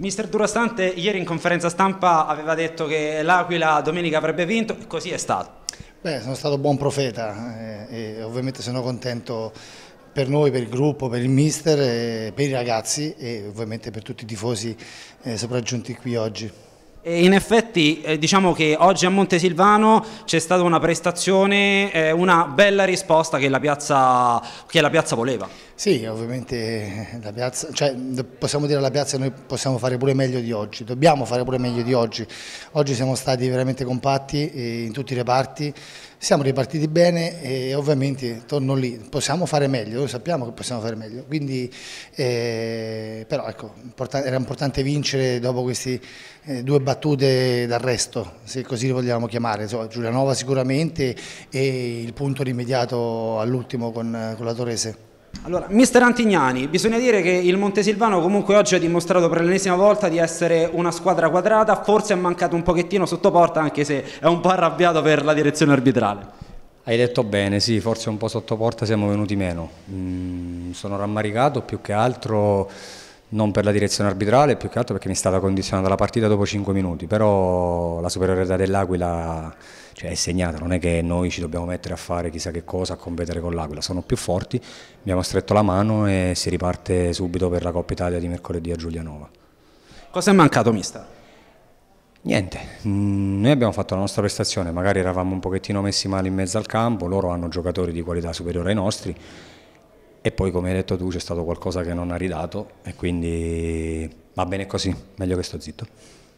Mister Durastante ieri in conferenza stampa aveva detto che l'Aquila domenica avrebbe vinto e così è stato. Beh, sono stato buon profeta eh, e ovviamente sono contento per noi, per il gruppo, per il mister, eh, per i ragazzi e ovviamente per tutti i tifosi eh, sopraggiunti qui oggi. In effetti eh, diciamo che oggi a Montesilvano c'è stata una prestazione, eh, una bella risposta che la, piazza, che la piazza voleva. Sì, ovviamente eh, la piazza, cioè, possiamo dire alla piazza che noi possiamo fare pure meglio di oggi, dobbiamo fare pure meglio di oggi. Oggi siamo stati veramente compatti in tutti i reparti, siamo ripartiti bene e ovviamente torno lì, possiamo fare meglio, noi sappiamo che possiamo fare meglio, quindi eh, però ecco, era importante vincere dopo questi due bambini battute d'arresto, se così le vogliamo chiamare. So, Giulianova sicuramente e il punto rimediato all'ultimo con, con la Torese. Allora, mister Antignani, bisogna dire che il Montesilvano comunque oggi ha dimostrato per l'ennesima volta di essere una squadra quadrata, forse è mancato un pochettino sotto porta anche se è un po' arrabbiato per la direzione arbitrale. Hai detto bene, sì, forse un po' sotto porta siamo venuti meno. Mm, sono rammaricato più che altro non per la direzione arbitrale, più che altro perché mi è stata condizionata la partita dopo 5 minuti, però la superiorità dell'Aquila cioè, è segnata, non è che noi ci dobbiamo mettere a fare chissà che cosa, a competere con l'Aquila, sono più forti, abbiamo stretto la mano e si riparte subito per la Coppa Italia di mercoledì a Giulianova. Cosa è mancato Mista? Niente, mm, noi abbiamo fatto la nostra prestazione, magari eravamo un pochettino messi male in mezzo al campo, loro hanno giocatori di qualità superiore ai nostri, e poi come hai detto tu c'è stato qualcosa che non ha ridato e quindi va bene così, meglio che sto zitto.